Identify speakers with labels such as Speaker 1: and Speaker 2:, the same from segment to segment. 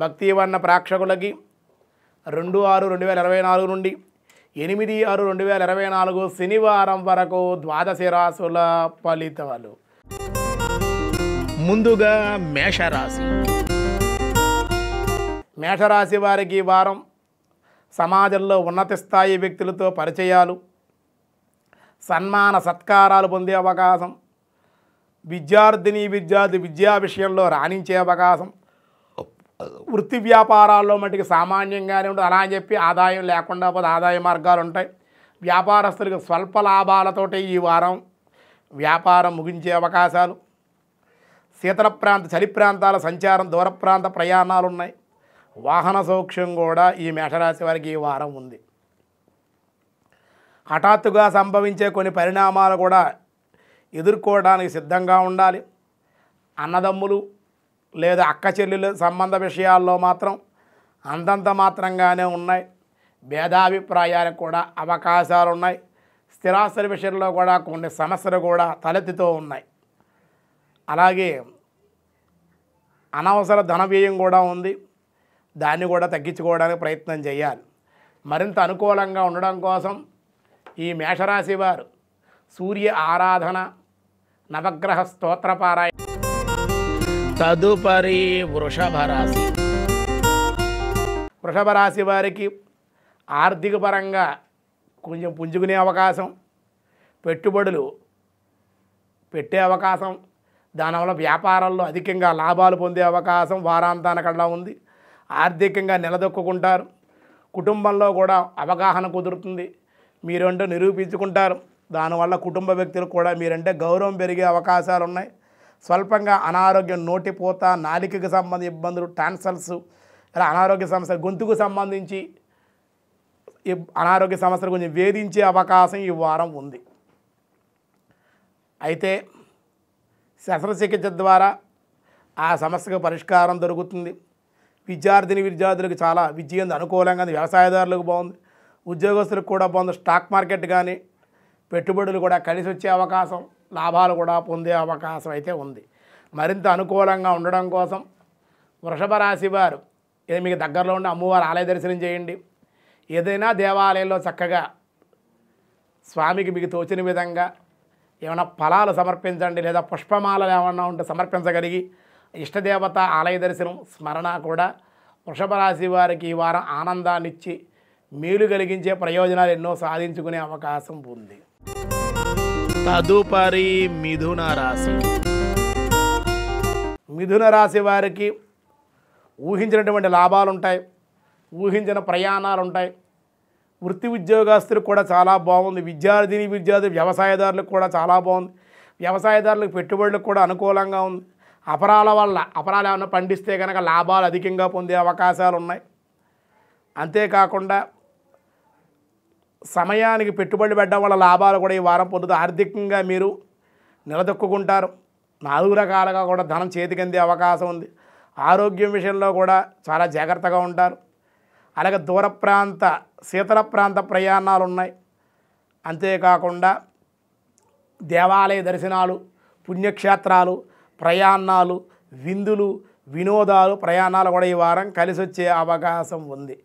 Speaker 1: భక్తి వర్ణ ప్రేక్షకులకి రెండు ఆరు రెండు వేల ఇరవై నాలుగు నుండి ఎనిమిది ఆరు రెండు వేల ఇరవై నాలుగు శనివారం వరకు ద్వాదశి రాసుల ఫలితాలు ముందుగా మేషరాశి మేషరాశి వారికి వారం సమాజంలో ఉన్నత స్థాయి వ్యక్తులతో పరిచయాలు సన్మాన సత్కారాలు పొందే అవకాశం విద్యార్థిని విద్యార్థి విద్యా విషయంలో రాణించే అవకాశం వృత్తి వ్యాపారాల్లో మటుకి సామాన్యంగానే ఉంటుంది అలా అని చెప్పి ఆదాయం లేకుండా పోతే ఆదాయ మార్గాలు ఉంటాయి వ్యాపారస్తులకు స్వల్ప లాభాలతోటే ఈ వారం వ్యాపారం ముగించే అవకాశాలు శీతల ప్రాంత చలి ప్రాంతాల సంచారం దూర ప్రాంత ప్రయాణాలు ఉన్నాయి వాహన సౌక్ష్యం కూడా ఈ మేషరాశి వారికి ఈ వారం ఉంది హఠాత్తుగా సంభవించే కొన్ని పరిణామాలు కూడా ఎదుర్కోవడానికి సిద్ధంగా ఉండాలి అన్నదమ్ములు లేదా అక్క చెల్లెలు సంబంధ విషయాల్లో మాత్రం అంతంత మాత్రంగానే ఉన్నాయి భేదాభిప్రాయాలకు కూడా అవకాశాలు ఉన్నాయి స్థిరాస్తుల విషయంలో కూడా కొన్ని సమస్యలు కూడా తలెత్తుతూ ఉన్నాయి అలాగే అనవసర ధన వ్యయం కూడా ఉంది దాన్ని కూడా తగ్గించుకోవడానికి ప్రయత్నం చేయాలి మరింత అనుకూలంగా ఉండడం కోసం ఈ మేషరాశి వారు సూర్య ఆరాధన నవగ్రహ స్తోత్రపారాయణ తదుపరి వృషభ రాశి వృషభ రాశి వారికి ఆర్థిక పరంగా కొంచెం పుంజుకునే అవకాశం పెట్టుబడులు పెట్టే అవకాశం దానివల్ల వ్యాపారంలో అధికంగా లాభాలు పొందే అవకాశం వారాంతానికల్లా ఉంది ఆర్థికంగా నిలదొక్కుంటారు కుటుంబంలో కూడా అవగాహన కుదురుతుంది మీరంటూ నిరూపించుకుంటారు దానివల్ల కుటుంబ వ్యక్తులు కూడా మీరంటే గౌరవం పెరిగే అవకాశాలు ఉన్నాయి స్వల్పంగా అనారోగ్యం నోటిపోత నాలికకు సంబంధించి ఇబ్బందులు టాన్సల్స్ ఇలా అనారోగ్య సమస్యలు గొంతుకు సంబంధించి అనారోగ్య సమస్యలు కొంచెం వేధించే అవకాశం ఈ వారం ఉంది అయితే శస్త్రచికిత్స ద్వారా ఆ సమస్యకు పరిష్కారం దొరుకుతుంది విద్యార్థిని విద్యార్థులకు చాలా విజయం అనుకూలంగా వ్యవసాయదారులకు బాగుంది ఉద్యోగస్తులకు కూడా బాగుంది స్టాక్ మార్కెట్ కానీ పెట్టుబడులు కూడా కలిసి వచ్చే అవకాశం లాభాలు కూడా పొందే అవకాశం అయితే ఉంది మరింత అనుకూలంగా ఉండడం కోసం వృషభ రాశి వారు ఇది మీకు దగ్గరలో ఉండి అమ్మవారు ఆలయ దర్శనం చేయండి ఏదైనా దేవాలయంలో చక్కగా స్వామికి మీకు తోచిన విధంగా ఏమైనా ఫలాలు సమర్పించండి లేదా పుష్పమాలలు ఏమన్నా ఉంటే సమర్పించగలిగి ఇష్టదేవత ఆలయ దర్శనం స్మరణ కూడా వృషభ రాశి వారికి ఈ వారం ఆనందాన్నిచ్చి మేలు కలిగించే ప్రయోజనాలు ఎన్నో సాధించుకునే అవకాశం ఉంది తదుపరి మిథున రాశి మిథున రాశి వారికి ఊహించినటువంటి లాభాలు ఉంటాయి ఊహించిన ప్రయాణాలు ఉంటాయి వృత్తి ఉద్యోగస్తులకు కూడా చాలా బాగుంది విద్యార్థిని విద్యార్థి వ్యవసాయదారులకు కూడా చాలా బాగుంది వ్యవసాయదారులకు పెట్టుబడులకు కూడా అనుకూలంగా ఉంది అపరాల వల్ల అపరాలు ఏమైనా పండిస్తే కనుక లాభాలు అధికంగా పొందే అవకాశాలు ఉన్నాయి అంతేకాకుండా సమయానికి పెట్టుబడి పెట్టడం వల్ల లాభాలు కూడా ఈ వారం పొందుతూ ఆర్థికంగా మీరు నిలదొక్కుంటారు నాలుగు రకాలుగా కూడా ధనం చేతికి అందే అవకాశం ఉంది ఆరోగ్యం విషయంలో కూడా చాలా జాగ్రత్తగా ఉంటారు అలాగే దూర ప్రాంత శీతల ప్రాంత ప్రయాణాలు ఉన్నాయి అంతేకాకుండా దేవాలయ దర్శనాలు పుణ్యక్షేత్రాలు ప్రయాణాలు విందులు వినోదాలు ప్రయాణాలు కూడా ఈ వారం కలిసి వచ్చే అవకాశం ఉంది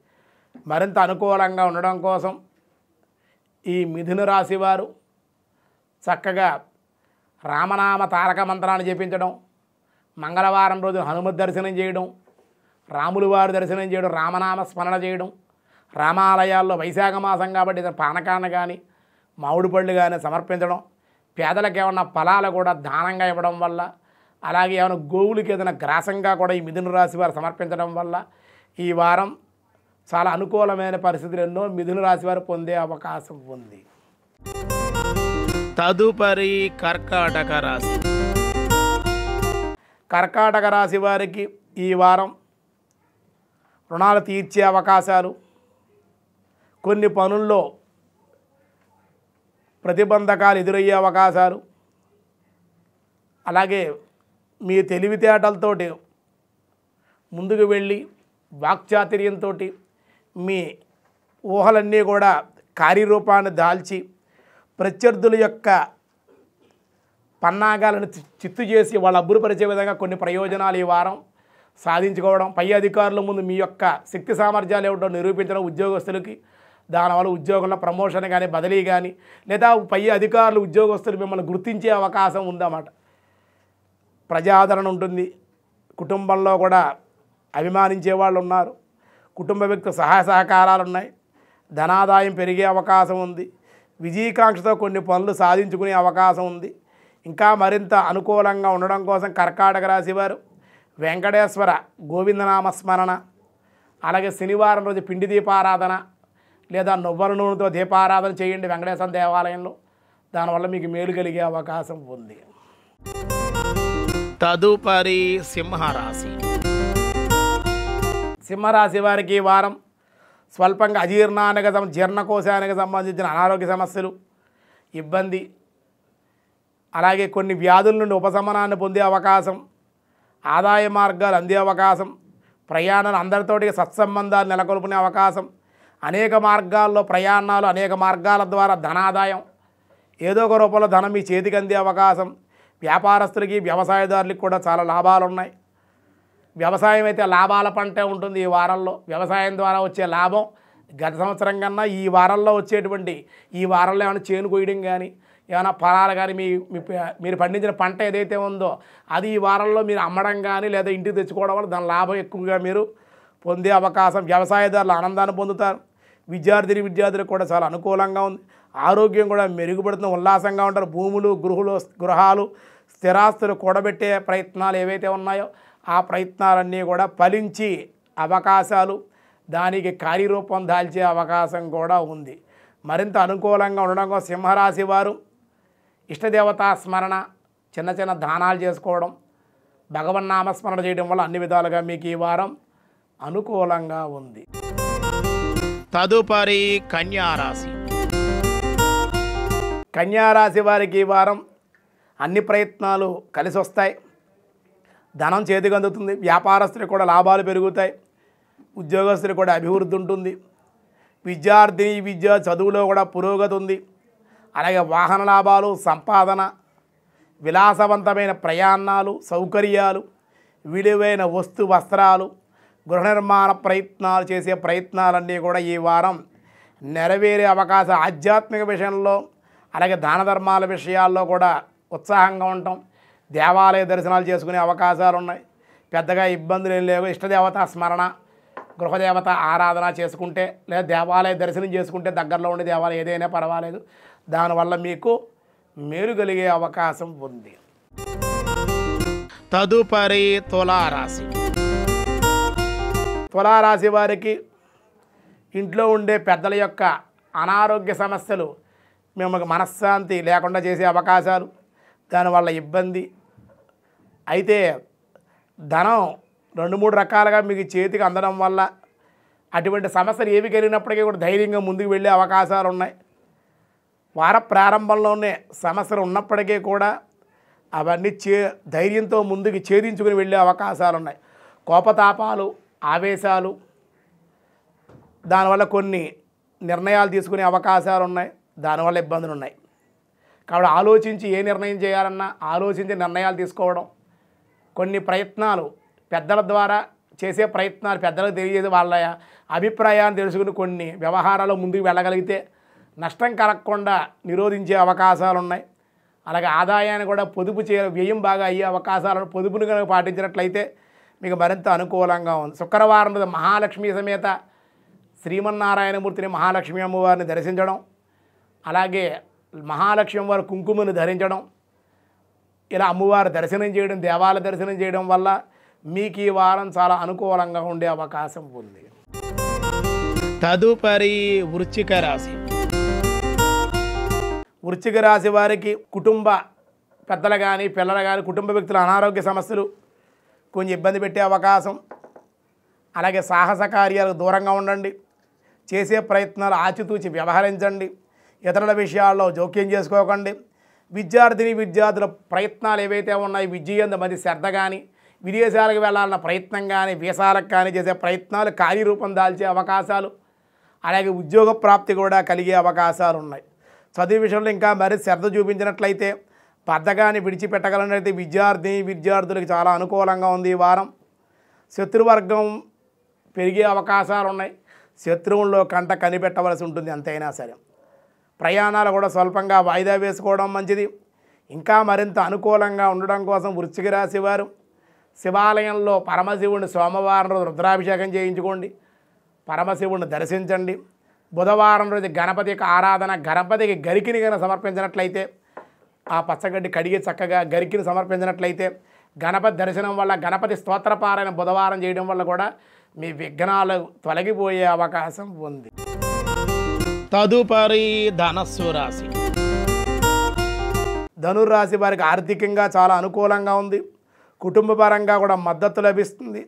Speaker 1: మరింత అనుకూలంగా ఉండడం కోసం ఈ మిథున రాశి వారు చక్కగా రామనామ తారక మంత్రాన్ని చేపించడం మంగళవారం రోజు హనుమత్ దర్శనం చేయడం రాములు వారు దర్శనం చేయడం రామనామ స్మరణ చేయడం రామాలయాల్లో వైశాఖ మాసం కాబట్టి పానకాన్ని కానీ మామిడి పళ్ళు కానీ సమర్పించడం పేదలకు ఏమన్నా ఫలాలు కూడా దానంగా ఇవ్వడం వల్ల అలాగే ఏమైనా గోవులకి ఏదైనా గ్రాసంగా కూడా ఈ మిథున రాశి వారు సమర్పించడం వల్ల ఈ వారం చాలా అనుకూలమైన పరిస్థితులు ఎన్నో మిథున రాశి వారు పొందే అవకాశం ఉంది తదుపరి కర్కాటక రాశి కర్కాటక రాశి వారికి ఈ వారం రుణాలు తీర్చే అవకాశాలు కొన్ని పనుల్లో ప్రతిబంధకాలు ఎదురయ్యే అవకాశాలు అలాగే మీ తెలివితేటలతోటి ముందుకు వెళ్ళి వాక్చాతుర్యంతో మీ ఊహలన్నీ కూడా కార్యరూపాన్ని దాల్చి ప్రత్యర్థుల యొక్క పన్నాగాలను చిత్తు చేసి వాళ్ళు అబ్బురుపరిచే విధంగా కొన్ని ప్రయోజనాలు ఈ వారం సాధించుకోవడం పై అధికారుల ముందు మీ యొక్క శక్తి సామర్థ్యాలు ఏమిటో నిరూపించడం ఉద్యోగస్తులకి దానివల్ల ఉద్యోగంలో ప్రమోషన్ కానీ బదిలీ కానీ లేదా పై అధికారులు ఉద్యోగస్తులు మిమ్మల్ని గుర్తించే అవకాశం ఉందన్నమాట ప్రజాదరణ ఉంటుంది కుటుంబంలో కూడా అభిమానించే వాళ్ళు ఉన్నారు కుటుంబ వ్యక్తుల సహాయ సహకారాలు ఉన్నాయి ధనాదాయం పెరిగే అవకాశం ఉంది విజయకాంక్షతో కొన్ని పనులు సాధించుకునే అవకాశం ఉంది ఇంకా మరింత అనుకూలంగా ఉండడం కోసం కర్కాటక రాశివారు వెంకటేశ్వర గోవిందనామ స్మరణ అలాగే శనివారం రోజు పిండి దీపారాధన లేదా నువ్వల నూనెతో దీపారాధన చేయండి వెంకటేశ్వర దేవాలయంలో దానివల్ల మీకు మేలు కలిగే అవకాశం ఉంది తదుపరి సింహరాశి సింహరాశి వారికి ఈ వారం స్వల్పంగా అజీర్ణానికి జీర్ణకోశానికి సంబంధించిన అనారోగ్య సమస్యలు ఇబ్బంది అలాగే కొన్ని వ్యాధుల నుండి ఉపశమనాన్ని పొందే అవకాశం ఆదాయ మార్గాలు అందే అవకాశం ప్రయాణాలు అందరితోటి సత్సంబంధాలు నెలకొల్పునే అవకాశం అనేక మార్గాల్లో ప్రయాణాలు అనేక మార్గాల ద్వారా ధనాదాయం ఏదో ఒక రూపంలో ధనం మీ చేతికి అందే అవకాశం వ్యాపారస్తులకి వ్యవసాయదారులకి కూడా చాలా లాభాలు ఉన్నాయి వ్యవసాయం అయితే లాభాల పంటే ఉంటుంది ఈ వారంలో వ్యవసాయం ద్వారా వచ్చే లాభం గత సంవత్సరం కన్నా ఈ వారంలో వచ్చేటువంటి ఈ వారంలో ఏమైనా చేను కొయ్యడం కానీ ఏమైనా ఫలాలు కానీ మీ మీరు పండించిన పంట ఏదైతే ఉందో అది ఈ వారంలో మీరు అమ్మడం కానీ లేదా ఇంటికి తెచ్చుకోవడం వల్ల దాని లాభం ఎక్కువగా మీరు పొందే అవకాశం వ్యవసాయదారులు ఆనందాన్ని పొందుతారు విద్యార్థిని విద్యార్థులకు కూడా చాలా అనుకూలంగా ఉంది ఆరోగ్యం కూడా మెరుగుపడుతుంది ఉల్లాసంగా ఉంటారు భూములు గృహలు గృహాలు స్థిరాస్తులు కూడబెట్టే ప్రయత్నాలు ఏవైతే ఉన్నాయో ఆ ప్రయత్నాలన్నీ కూడా ఫలించి అవకాశాలు దానికి కార్యరూపం దాల్చే అవకాశం కూడా ఉంది మరింత అనుకూలంగా ఉండడం కోసం సింహరాశి వారు ఇష్టదేవతా స్మరణ చిన్న చిన్న దానాలు చేసుకోవడం నామస్మరణ చేయడం వల్ల అన్ని విధాలుగా మీకు ఈ వారం అనుకూలంగా ఉంది తదుపరి కన్యారాశి కన్యారాశి వారికి ఈ వారం అన్ని ప్రయత్నాలు కలిసి వస్తాయి ధనం చేతికి అందుతుంది వ్యాపారస్తులకు కూడా లాభాలు పెరుగుతాయి ఉద్యోగస్తులకు కూడా అభివృద్ధి ఉంటుంది విద్యార్థిని విద్య చదువులో కూడా పురోగతి ఉంది అలాగే వాహన లాభాలు సంపాదన విలాసవంతమైన ప్రయాణాలు సౌకర్యాలు విలువైన వస్తు వస్త్రాలు గృహ నిర్మాణ ప్రయత్నాలు చేసే ప్రయత్నాలన్నీ కూడా ఈ వారం నెరవేరే అవకాశం ఆధ్యాత్మిక విషయంలో అలాగే దాన ధర్మాల విషయాల్లో కూడా ఉత్సాహంగా ఉంటాం దేవాలయ దర్శనాలు చేసుకునే అవకాశాలు ఉన్నాయి పెద్దగా ఇబ్బందులు ఏం లేవు ఇష్టదేవత స్మరణ గృహదేవత ఆరాధన చేసుకుంటే లేదా దేవాలయ దర్శనం చేసుకుంటే దగ్గరలో ఉండే దేవాలయం ఏదైనా పర్వాలేదు దానివల్ల మీకు మేలు కలిగే అవకాశం ఉంది తదుపరి తులారాశి తులారాశి వారికి ఇంట్లో ఉండే పెద్దల యొక్క అనారోగ్య సమస్యలు మేము మనశ్శాంతి లేకుండా చేసే అవకాశాలు దానివల్ల ఇబ్బంది అయితే ధనం రెండు మూడు రకాలుగా మీకు చేతికి అందడం వల్ల అటువంటి సమస్యలు ఏవి కలిగినప్పటికీ కూడా ధైర్యంగా ముందుకు వెళ్ళే అవకాశాలు ఉన్నాయి వార ప్రారంభంలోనే సమస్యలు ఉన్నప్పటికీ కూడా అవన్నీ చే ధైర్యంతో ముందుకు ఛేదించుకుని వెళ్ళే అవకాశాలు ఉన్నాయి కోపతాపాలు ఆవేశాలు దానివల్ల కొన్ని నిర్ణయాలు తీసుకునే అవకాశాలు ఉన్నాయి దానివల్ల ఇబ్బందులు ఉన్నాయి కాబట్టి ఆలోచించి ఏ నిర్ణయం చేయాలన్నా ఆలోచించి నిర్ణయాలు తీసుకోవడం కొన్ని ప్రయత్నాలు పెద్దల ద్వారా చేసే ప్రయత్నాలు పెద్దలకు తెలియదు వాళ్ళ అభిప్రాయాన్ని తెలుసుకుని కొన్ని వ్యవహారాలు ముందుకు వెళ్ళగలిగితే నష్టం కలగకుండా నిరోధించే అవకాశాలు ఉన్నాయి అలాగే ఆదాయాన్ని కూడా పొదుపు చేయ వ్యయం బాగా అయ్యే అవకాశాలను పొదుపును కనుక పాటించినట్లయితే మీకు మరింత అనుకూలంగా ఉంది శుక్రవారం మహాలక్ష్మి సమేత శ్రీమన్నారాయణమూర్తిని మహాలక్ష్మి అమ్మవారిని దర్శించడం అలాగే మహాలక్ష్మి అమ్మవారి కుంకుమను ధరించడం ఇలా అమ్మవారు దర్శనం చేయడం దేవాలయ దర్శనం చేయడం వల్ల మీకు ఈ వారం చాలా అనుకూలంగా ఉండే అవకాశం ఉంది తదుపరి వృచ్చిక రాశి వృచ్చిక రాశి వారికి కుటుంబ పెద్దలు కానీ పిల్లలు కానీ కుటుంబ వ్యక్తుల అనారోగ్య సమస్యలు కొంచెం ఇబ్బంది పెట్టే అవకాశం అలాగే సాహస కార్యాలకు దూరంగా ఉండండి చేసే ప్రయత్నాలు ఆచితూచి వ్యవహరించండి ఇతరుల విషయాల్లో జోక్యం చేసుకోకండి విద్యార్థిని విద్యార్థుల ప్రయత్నాలు ఏవైతే ఉన్నాయి విద్య మంది శ్రద్ధ కానీ విదేశాలకు వెళ్ళాలన్న ప్రయత్నం కానీ వీసాలకు కానీ చేసే ప్రయత్నాలు కార్యరూపం దాల్చే అవకాశాలు అలాగే ఉద్యోగ ప్రాప్తి కూడా కలిగే అవకాశాలు ఉన్నాయి చదువు విషయంలో ఇంకా మరి శ్రద్ధ చూపించినట్లయితే బద్దగాని విడిచిపెట్టగలనైతే విద్యార్థి విద్యార్థులకు చాలా అనుకూలంగా ఉంది ఈ వారం శత్రువర్గం పెరిగే అవకాశాలు ఉన్నాయి శత్రువుల్లో కంట కనిపెట్టవలసి ఉంటుంది ఎంతైనా సరే ప్రయాణాలు కూడా స్వల్పంగా వాయిదా వేసుకోవడం మంచిది ఇంకా మరింత అనుకూలంగా ఉండడం కోసం వృశ్చిక రాశి వారు శివాలయంలో పరమశివుని సోమవారం రోజు రుద్రాభిషేకం చేయించుకోండి పరమశివుని దర్శించండి బుధవారం రోజు గణపతి యొక్క ఆరాధన గణపతికి గరికిని కనుక సమర్పించినట్లయితే ఆ పచ్చగడ్డి కడిగి చక్కగా గరికిని సమర్పించినట్లయితే గణపతి దర్శనం వల్ల గణపతి స్తోత్రపారాయణ బుధవారం చేయడం వల్ల కూడా మీ విఘ్నాలు తొలగిపోయే అవకాశం ఉంది తదుపరి ధనస్సు రాశి ధనుర్రాశి వారికి ఆర్థికంగా చాలా అనుకూలంగా ఉంది కుటుంబపరంగా కూడా మద్దతు లభిస్తుంది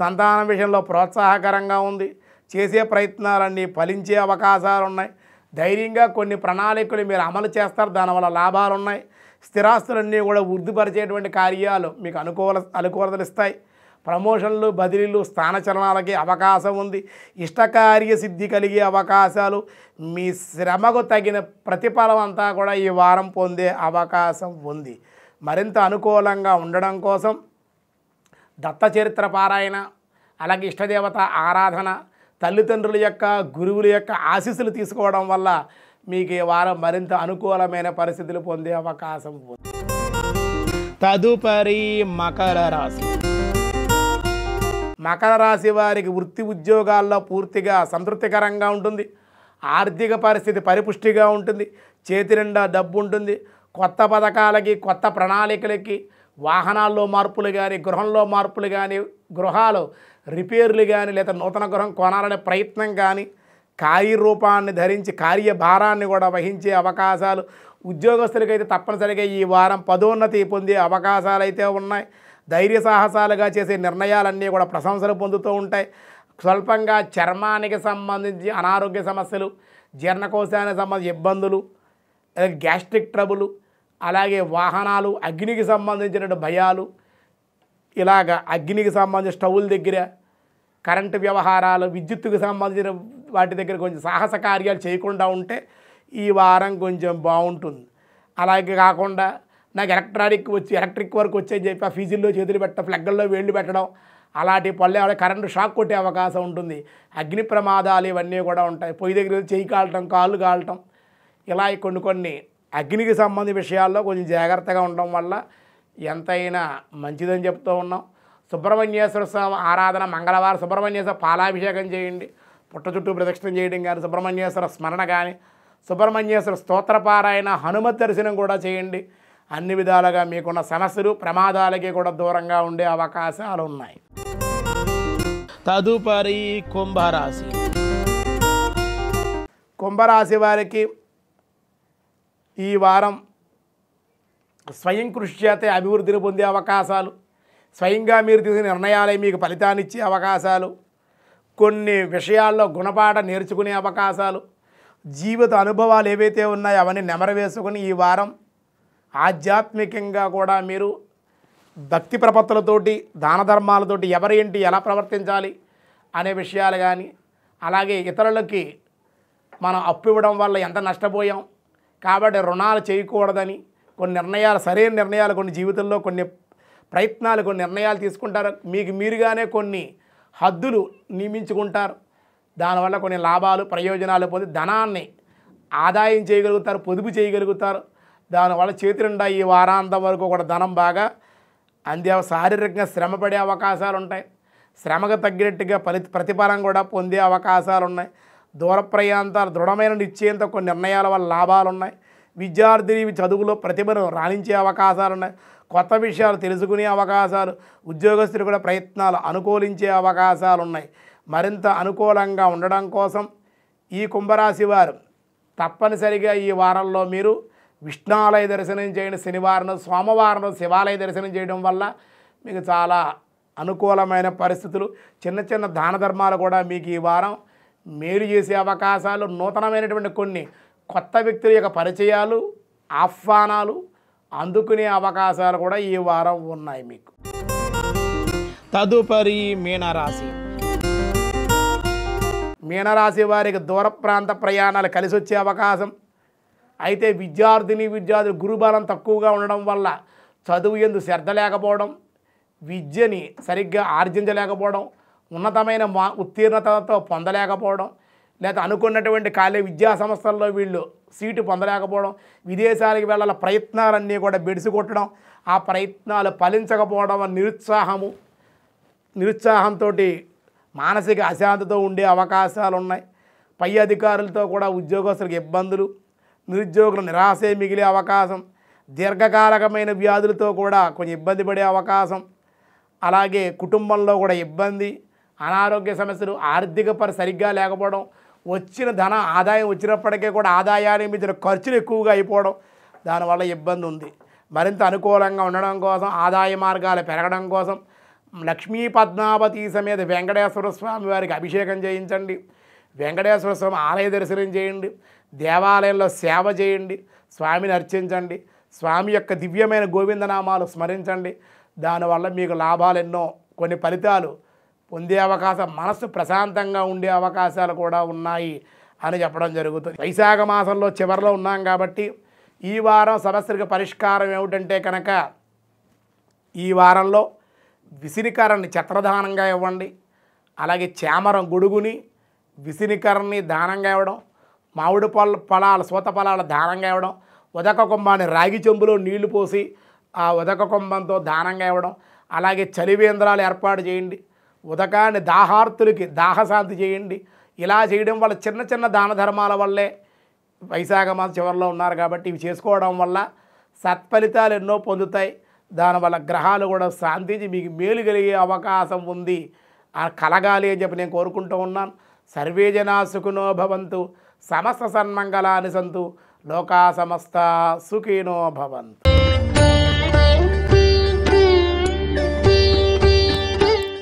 Speaker 1: సంతానం విషయంలో ప్రోత్సాహకరంగా ఉంది చేసే ప్రయత్నాలన్నీ ఫలించే అవకాశాలు ఉన్నాయి ధైర్యంగా కొన్ని ప్రణాళికలు మీరు అమలు చేస్తారు దానివల్ల లాభాలు ఉన్నాయి స్థిరాస్తులన్నీ కూడా వృద్ధిపరిచేటువంటి కార్యాలు మీకు అనుకూల అనుకూలతలు ఇస్తాయి ప్రమోషన్లు బదిలీలు స్థానచలనాలకి అవకాశం ఉంది ఇష్టకార్య సిద్ధి కలిగే అవకాశాలు మీ శ్రమకు తగిన ప్రతిఫలం అంతా కూడా ఈ వారం పొందే అవకాశం ఉంది మరింత అనుకూలంగా ఉండడం కోసం దత్త చరిత్ర పారాయణ అలాగే ఇష్టదేవత ఆరాధన తల్లిదండ్రుల యొక్క గురువుల యొక్క ఆశీస్సులు తీసుకోవడం వల్ల మీకు ఈ వారం మరింత అనుకూలమైన పరిస్థితులు పొందే అవకాశం ఉంది తదుపరి మకర రాశి మకర రాశి వారికి వృత్తి ఉద్యోగాల్లో పూర్తిగా సంతృప్తికరంగా ఉంటుంది ఆర్థిక పరిస్థితి పరిపుష్టిగా ఉంటుంది చేతి నిండా డబ్బు ఉంటుంది కొత్త పథకాలకి కొత్త ప్రణాళికలకి వాహనాల్లో మార్పులు కానీ గృహంలో మార్పులు కానీ గృహాలు రిపేర్లు కానీ లేదా నూతన గృహం కొనాలనే ప్రయత్నం కానీ కార్యరూపాన్ని ధరించి కార్యభారాన్ని కూడా వహించే అవకాశాలు ఉద్యోగస్తులకైతే తప్పనిసరిగా ఈ వారం పదోన్నతి పొందే అవకాశాలు అయితే ఉన్నాయి ధైర్య సాహసాలుగా చేసే నిర్ణయాలన్నీ కూడా ప్రశంసలు పొందుతూ ఉంటాయి స్వల్పంగా చర్మానికి సంబంధించి అనారోగ్య సమస్యలు జీర్ణకోశానికి సంబంధించి ఇబ్బందులు గ్యాస్ట్రిక్ ట్రబులు అలాగే వాహనాలు అగ్నికి సంబంధించిన భయాలు ఇలాగ అగ్నికి సంబంధించిన స్టవ్ల దగ్గర కరెంటు వ్యవహారాలు విద్యుత్తుకు సంబంధించిన వాటి దగ్గర కొంచెం సాహస కార్యాలు చేయకుండా ఉంటే ఈ వారం కొంచెం బాగుంటుంది అలాగే కాకుండా నాకు ఎలక్ట్రానిక్ వచ్చి ఎలక్ట్రిక్ వర్క్ వచ్చని చెప్పి ఆ ఫీజుల్లో చేతులు పెట్టడం ఫ్లగ్గల్లో వేళ్ళు పెట్టడం అలాంటి పళ్ళు కరెంటు షాక్ కొట్టే అవకాశం ఉంటుంది అగ్ని ప్రమాదాలు ఇవన్నీ కూడా ఉంటాయి పొయ్యి దగ్గర చేయి కాలటం కాళ్ళు కాలటం ఇలా కొన్ని కొన్ని అగ్నికి సంబంధించిన విషయాల్లో కొంచెం జాగ్రత్తగా ఉండడం వల్ల ఎంతైనా మంచిదని చెప్తూ ఉన్నాం సుబ్రహ్మణ్యేశ్వర స్వామి ఆరాధన మంగళవారం సుబ్రహ్మణ్యేశ్వర పాలాభిషేకం చేయండి పుట్ట చుట్టూ ప్రదక్షిణం చేయడం కానీ సుబ్రహ్మణ్యేశ్వర స్మరణ కానీ సుబ్రహ్మణ్యేశ్వర స్తోత్రపారాయణ హనుమత్ దర్శనం కూడా చేయండి అన్ని విధాలుగా మీకున్న సమస్యలు ప్రమాదాలకి కూడా దూరంగా ఉండే అవకాశాలు ఉన్నాయి తదుపరి కుంభరాశి కుంభరాశి వారికి ఈ వారం స్వయం కృషి చేతే అభివృద్ధిని పొందే అవకాశాలు స్వయంగా మీరు తీసుకునే నిర్ణయాలే మీకు ఫలితాన్ని ఇచ్చే అవకాశాలు కొన్ని విషయాల్లో గుణపాఠ నేర్చుకునే అవకాశాలు జీవిత అనుభవాలు ఏవైతే ఉన్నాయో అవన్నీ నెమరవేసుకుని ఈ వారం ఆధ్యాత్మికంగా కూడా మీరు భక్తి ప్రపత్తులతోటి దాన ధర్మాలతోటి ఎవరి ఏంటి ఎలా ప్రవర్తించాలి అనే విషయాలు కానీ అలాగే ఇతరులకి మనం అప్పు ఇవ్వడం వల్ల ఎంత నష్టపోయాం కాబట్టి రుణాలు చేయకూడదని కొన్ని నిర్ణయాలు సరైన నిర్ణయాలు కొన్ని జీవితంలో కొన్ని ప్రయత్నాలు కొన్ని నిర్ణయాలు తీసుకుంటారు మీకు మీరుగానే కొన్ని హద్దులు నియమించుకుంటారు దానివల్ల కొన్ని లాభాలు ప్రయోజనాలు పొంది ధనాన్ని ఆదాయం చేయగలుగుతారు పొదుపు చేయగలుగుతారు దానివల్ల చేతి నిండా ఈ వారాంతం వరకు కూడా ధనం బాగా అందే శారీరకంగా శ్రమ పడే అవకాశాలు ఉంటాయి శ్రమకు తగ్గినట్టుగా ఫలి ప్రతిఫలం కూడా పొందే అవకాశాలు ఉన్నాయి దూర ప్రయాంతాలు దృఢమైన నిశ్చయంతో కొన్ని నిర్ణయాల వల్ల లాభాలు ఉన్నాయి విద్యార్థిని చదువులో ప్రతిభను రాణించే అవకాశాలు ఉన్నాయి కొత్త విషయాలు తెలుసుకునే అవకాశాలు ఉద్యోగస్తులు కూడా ప్రయత్నాలు అనుకూలించే అవకాశాలు ఉన్నాయి మరింత అనుకూలంగా ఉండడం కోసం ఈ కుంభరాశి వారు తప్పనిసరిగా ఈ వారంలో మీరు విష్ణాలయ దర్శనం చేయడం శనివారం సోమవారం శివాలయ దర్శనం చేయడం వల్ల మీకు చాలా అనుకూలమైన పరిస్థితులు చిన్న చిన్న దాన ధర్మాలు కూడా మీకు ఈ వారం మేలు చేసే అవకాశాలు నూతనమైనటువంటి కొన్ని కొత్త వ్యక్తుల యొక్క పరిచయాలు ఆహ్వానాలు అందుకునే అవకాశాలు కూడా ఈ వారం ఉన్నాయి మీకు తదుపరి మీనరాశి మీనరాశి వారికి దూర ప్రాంత ప్రయాణాలు కలిసి వచ్చే అవకాశం అయితే విద్యార్థిని విద్యార్థులు గురుబలం తక్కువగా ఉండడం వల్ల చదువు ఎందు శ్రద్ధ లేకపోవడం విద్యని సరిగ్గా ఆర్జించలేకపోవడం ఉన్నతమైన మా ఉత్తీర్ణతతో పొందలేకపోవడం లేదా అనుకున్నటువంటి కాలే విద్యా సంస్థల్లో వీళ్ళు సీటు పొందలేకపోవడం విదేశాలకు వెళ్ళాల ప్రయత్నాలన్నీ కూడా బెడిసికొట్టడం ఆ ప్రయత్నాలు ఫలించకపోవడం నిరుత్సాహము నిరుత్సాహంతో మానసిక అశాంతితో ఉండే అవకాశాలు ఉన్నాయి పై అధికారులతో కూడా ఉద్యోగస్తులకు ఇబ్బందులు నిరుద్యోగుల నిరాశే మిగిలే అవకాశం దీర్ఘకాలకమైన వ్యాధులతో కూడా కొంచెం ఇబ్బంది పడే అవకాశం అలాగే కుటుంబంలో కూడా ఇబ్బంది అనారోగ్య సమస్యలు ఆర్థిక పరి సరిగ్గా లేకపోవడం వచ్చిన ధన ఆదాయం వచ్చినప్పటికీ కూడా ఆదాయాన్ని మించిన ఖర్చులు ఎక్కువగా అయిపోవడం దానివల్ల ఇబ్బంది ఉంది మరింత అనుకూలంగా ఉండడం కోసం ఆదాయ మార్గాలు పెరగడం కోసం లక్ష్మీ పద్మావతి సమేత వెంకటేశ్వర స్వామి వారికి అభిషేకం చేయించండి వెంకటేశ్వర స్వామి ఆలయ దర్శనం చేయండి దేవాలయంలో సేవ చేయండి స్వామిని అర్చించండి స్వామి యొక్క దివ్యమైన గోవిందనామాలు స్మరించండి దానివల్ల మీకు లాభాలు ఎన్నో కొన్ని ఫలితాలు పొందే అవకాశం మనసు ప్రశాంతంగా ఉండే అవకాశాలు కూడా ఉన్నాయి అని చెప్పడం జరుగుతుంది వైశాఖ మాసంలో చివరిలో ఉన్నాం కాబట్టి ఈ వారం సమస్యలకు పరిష్కారం ఏమిటంటే కనుక ఈ వారంలో విసిరికరని చత్రదానంగా ఇవ్వండి అలాగే చామరం గొడుగుని విసినికరణని దానంగా ఇవ్వడం మామిడి పొల ఫలాల సూత ఫలాల దానంగా ఇవ్వడం ఉదక కుంభాన్ని రాగి చెంబులో నీళ్లు పోసి ఆ ఉదక కుంభంతో దానంగా ఇవ్వడం అలాగే చలివేంద్రాలు ఏర్పాటు చేయండి ఉదకాన్ని దాహార్తులకి దాహశాంతి చేయండి ఇలా చేయడం వల్ల చిన్న చిన్న దాన ధర్మాల వల్లే వైశాఖ మాస చివరిలో ఉన్నారు కాబట్టి ఇవి చేసుకోవడం వల్ల సత్ఫలితాలు ఎన్నో పొందుతాయి దానివల్ల గ్రహాలు కూడా శాంతించి మీకు మేలు కలిగే అవకాశం ఉంది కలగాలి అని చెప్పి నేను కోరుకుంటూ ఉన్నాను సర్వే జనా సమస్త సన్మంగళాని సంతు లోకా సమస్త సుఖీనో భవంతు